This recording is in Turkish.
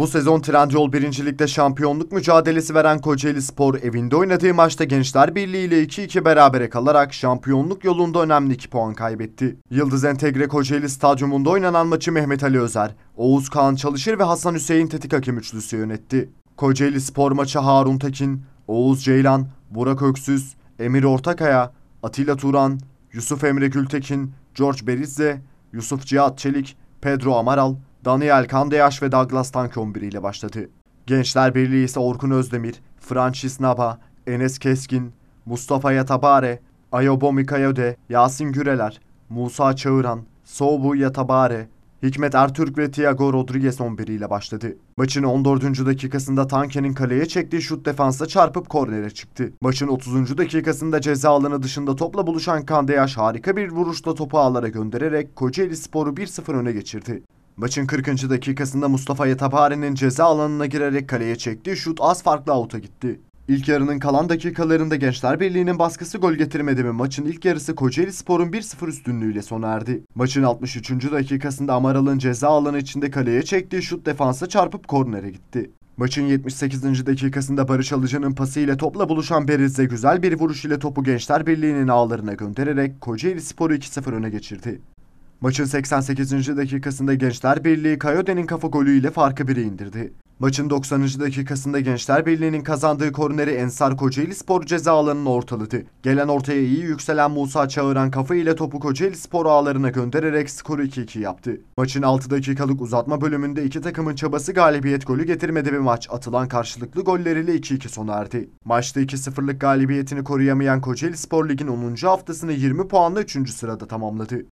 Bu sezon Trendyol birincilikte şampiyonluk mücadelesi veren Kocaeli Spor evinde oynadığı maçta Gençler Birliği ile 2-2 berabere kalarak şampiyonluk yolunda önemli 2 puan kaybetti. Yıldız Entegre Kocaeli Stadyumunda oynanan maçı Mehmet Ali Özer, Oğuz Kağan Çalışır ve Hasan Hüseyin Tetik hakem üçlüsü yönetti. Kocaeli Spor maçı Harun Tekin, Oğuz Ceylan, Burak Öksüz, Emir Ortakaya, Atilla Turan, Yusuf Emre Gültekin, George Berizze, Yusuf Cihat Çelik, Pedro Amaral, Daniel Kandeyaş ve Douglas Tank 11 ile başladı. Gençler Birliği ise Orkun Özdemir, Francis Naba, Enes Keskin, Mustafa Yatabare, Ayobomi Kayode, Yasin Güreler, Musa Çağıran, Soğbu Yatabare, Hikmet Ertürk ve Thiago Rodriguez 11 ile başladı. Maçın 14. dakikasında Tanke'nin kaleye çektiği şut defansa çarpıp kornere çıktı. Maçın 30. dakikasında ceza alanı dışında topla buluşan Kandeyaş harika bir vuruşla topu ağlara göndererek Kocaeli Spor'u 1-0 öne geçirdi. Maçın 40. dakikasında Mustafa Yetapari'nin ceza alanına girerek kaleye çekti, şut az farklı avuta gitti. İlk yarının kalan dakikalarında Gençler Birliği'nin baskısı gol getirmedi ve maçın ilk yarısı Kocaeli Spor'un 1-0 üstünlüğüyle sona erdi. Maçın 63. dakikasında Amaral'ın ceza alanı içinde kaleye çektiği şut defansa çarpıp kornere gitti. Maçın 78. dakikasında Barış Alıcı'nın pasıyla topla buluşan Beriz'e güzel bir vuruş ile topu Gençler Birliği'nin ağlarına göndererek Kocaeli Spor'u 2-0 öne geçirdi. Maçın 88. dakikasında Gençler Birliği Kayode'nin kafa golüyle farkı bire indirdi. Maçın 90. dakikasında Gençler Birliği'nin kazandığı korneri Ensar Kocaeli Spor ceza alanını ortaladı. Gelen ortaya iyi yükselen Musa Çağıran kafa ile topu Kocaeli Spor ağlarına göndererek skoru 2-2 yaptı. Maçın 6 dakikalık uzatma bölümünde iki takımın çabası galibiyet golü getirmedi ve maç atılan karşılıklı golleriyle 2-2 sona erdi. Maçta 2-0'lık galibiyetini koruyamayan Kocaeli Spor Lig'in 10. haftasını 20 puanla 3. sırada tamamladı.